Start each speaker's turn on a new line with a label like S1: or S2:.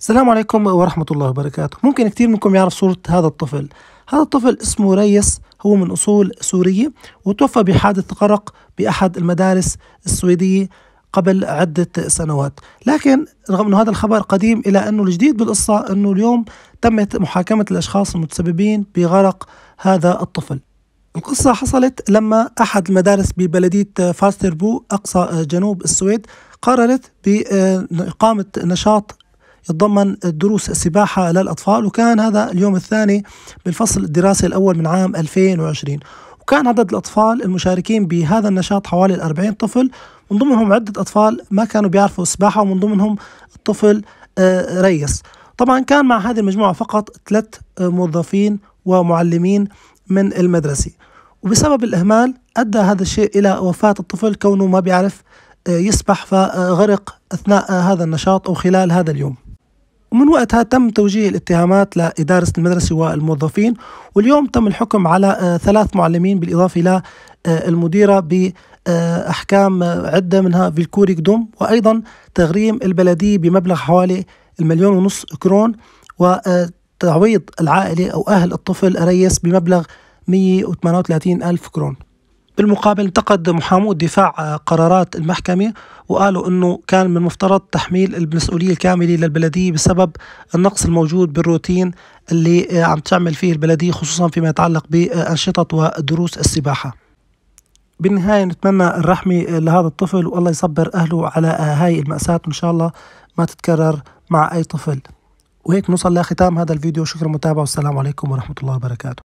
S1: السلام عليكم ورحمة الله وبركاته ممكن كثير منكم يعرف صورة هذا الطفل هذا الطفل اسمه ريس هو من أصول سورية وتوفى بحادث غرق بأحد المدارس السويدية قبل عدة سنوات لكن رغم أنه هذا الخبر قديم إلى أنه الجديد بالقصة أنه اليوم تمت محاكمة الأشخاص المتسببين بغرق هذا الطفل القصة حصلت لما أحد المدارس ببلدية فاستربو أقصى جنوب السويد قررت بإقامة نشاط يتضمن دروس السباحة للأطفال وكان هذا اليوم الثاني بالفصل الدراسي الأول من عام 2020 وكان عدد الأطفال المشاركين بهذا النشاط حوالي 40 طفل من ضمنهم عدة أطفال ما كانوا بيعرفوا السباحة ومن ضمنهم الطفل آه، ريس طبعا كان مع هذه المجموعة فقط ثلاث آه، موظفين ومعلمين من المدرسة وبسبب الإهمال أدى هذا الشيء إلى وفاة الطفل كونه ما بيعرف آه، يسبح فغرق أثناء هذا النشاط أو خلال هذا اليوم ومن وقتها تم توجيه الاتهامات لإدارة المدرسة والموظفين واليوم تم الحكم على آه، ثلاث معلمين بالإضافة إلى آه، المديرة ب آه، أحكام عدة منها الكوري دوم وأيضا تغريم البلدية بمبلغ حوالي المليون ونص كرون وتعويض العائلة أو أهل الطفل أريس بمبلغ 138 ألف كرون بالمقابل انتقد محامو دفاع آه، قرارات المحكمة وقالوا أنه كان من المفترض تحميل المسؤولية الكاملة للبلدية بسبب النقص الموجود بالروتين اللي آه، عم تعمل فيه البلدية خصوصا فيما يتعلق بأنشطة ودروس السباحة بالنهاية نتمنى الرحمة آه، لهذا الطفل والله يصبر أهله على هاي المأساة وإن شاء الله ما تتكرر مع أي طفل وهيك نوصل لختام هذا الفيديو شكرا متابعة والسلام عليكم ورحمة الله وبركاته